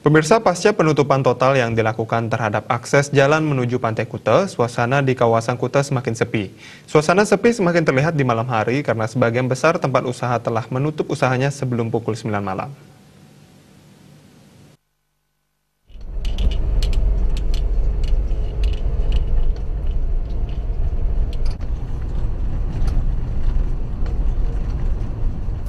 Pemirsa, pasca penutupan total yang dilakukan terhadap akses jalan menuju Pantai Kuta, suasana di kawasan Kuta semakin sepi. Suasana sepi semakin terlihat di malam hari karena sebagian besar tempat usaha telah menutup usahanya sebelum pukul 9 malam.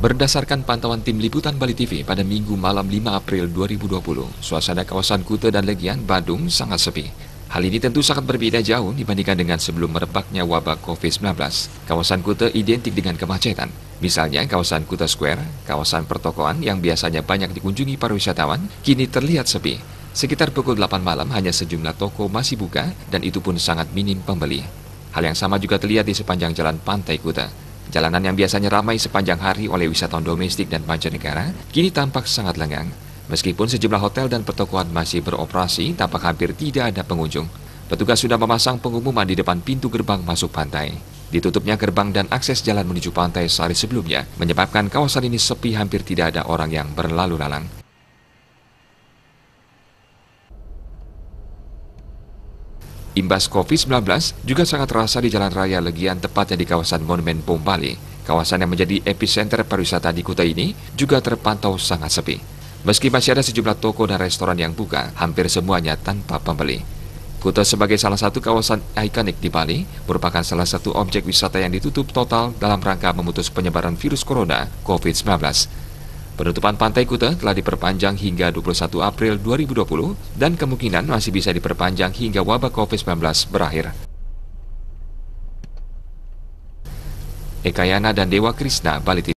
Berdasarkan pantauan tim liputan Bali TV pada minggu malam 5 April 2020, suasana kawasan Kuta dan Legian, Badung sangat sepi. Hal ini tentu sangat berbeda jauh dibandingkan dengan sebelum merebaknya wabah COVID-19. Kawasan Kuta identik dengan kemacetan. Misalnya kawasan Kuta Square, kawasan pertokoan yang biasanya banyak dikunjungi para wisatawan, kini terlihat sepi. Sekitar pukul 8 malam hanya sejumlah toko masih buka dan itu pun sangat minim pembeli. Hal yang sama juga terlihat di sepanjang jalan pantai Kuta. Jalanan yang biasanya ramai sepanjang hari oleh wisatawan domestik dan mancanegara kini tampak sangat lengang. Meskipun sejumlah hotel dan pertokoan masih beroperasi, tampak hampir tidak ada pengunjung. Petugas sudah memasang pengumuman di depan pintu gerbang masuk pantai. Ditutupnya gerbang dan akses jalan menuju pantai sehari sebelumnya menyebabkan kawasan ini sepi hampir tidak ada orang yang berlalu lalang. Imbas COVID-19 juga sangat terasa di Jalan Raya Legian tepatnya di kawasan Monumen POM Bali. Kawasan yang menjadi epicenter pariwisata di Kuta ini juga terpantau sangat sepi. Meski masih ada sejumlah toko dan restoran yang buka, hampir semuanya tanpa pembeli. Kuta sebagai salah satu kawasan ikonik di Bali merupakan salah satu objek wisata yang ditutup total dalam rangka memutus penyebaran virus corona COVID-19. Penutupan Pantai Kute telah diperpanjang hingga 21 April 2020 dan kemungkinan masih bisa diperpanjang hingga wabah COVID-19 berakhir. Ekayana dan Dewa Krishna, Bali